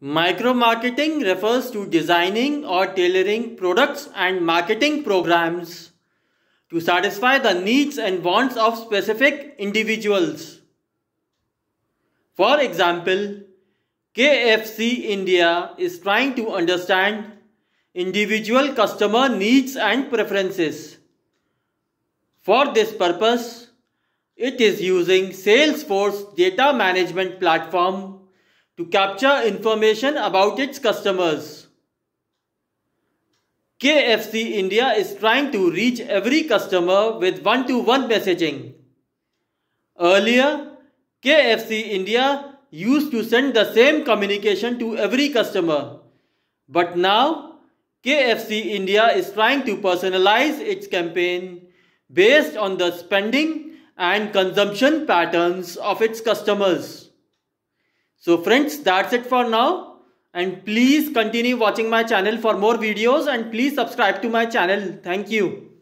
Micro marketing refers to designing or tailoring products and marketing programs to satisfy the needs and wants of specific individuals. For example, KFC India is trying to understand individual customer needs and preferences. For this purpose, it is using Salesforce data management platform to capture information about its customers. KFC India is trying to reach every customer with one-to-one -one messaging. Earlier, KFC India used to send the same communication to every customer. But now, KFC India is trying to personalize its campaign based on the spending and consumption patterns of its customers. So friends, that's it for now. And please continue watching my channel for more videos and please subscribe to my channel. Thank you.